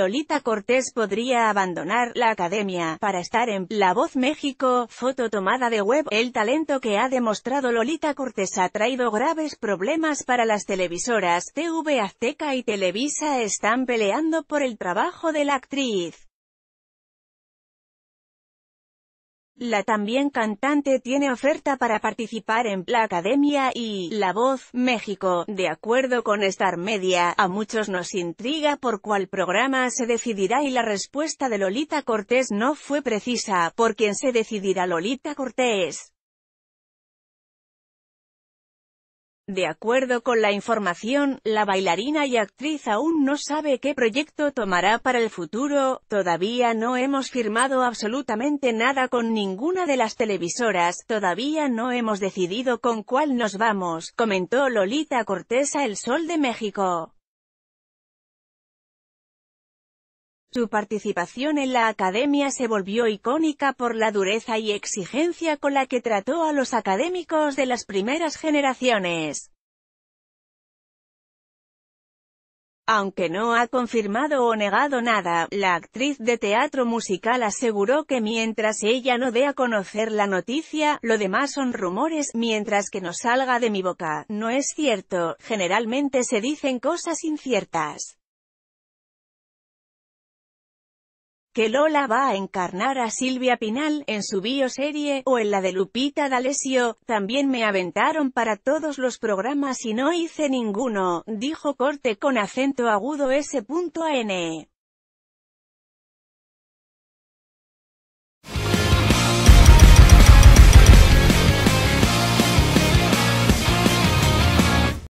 Lolita Cortés podría abandonar la academia para estar en La Voz México, foto tomada de web. El talento que ha demostrado Lolita Cortés ha traído graves problemas para las televisoras. TV Azteca y Televisa están peleando por el trabajo de la actriz. La también cantante tiene oferta para participar en La Academia y La Voz, México. De acuerdo con Star Media, a muchos nos intriga por cuál programa se decidirá y la respuesta de Lolita Cortés no fue precisa, por quién se decidirá Lolita Cortés. De acuerdo con la información, la bailarina y actriz aún no sabe qué proyecto tomará para el futuro, todavía no hemos firmado absolutamente nada con ninguna de las televisoras, todavía no hemos decidido con cuál nos vamos, comentó Lolita Cortesa El Sol de México. Su participación en la academia se volvió icónica por la dureza y exigencia con la que trató a los académicos de las primeras generaciones. Aunque no ha confirmado o negado nada, la actriz de teatro musical aseguró que mientras ella no dé a conocer la noticia, lo demás son rumores, mientras que no salga de mi boca, no es cierto, generalmente se dicen cosas inciertas. que Lola va a encarnar a Silvia Pinal, en su bioserie, o en la de Lupita D'Alessio, también me aventaron para todos los programas y no hice ninguno, dijo Corte con acento agudo s.n.